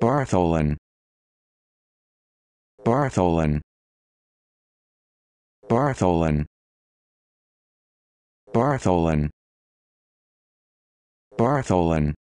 Bartholin Bartholin Bartholin Bartholin Bartholin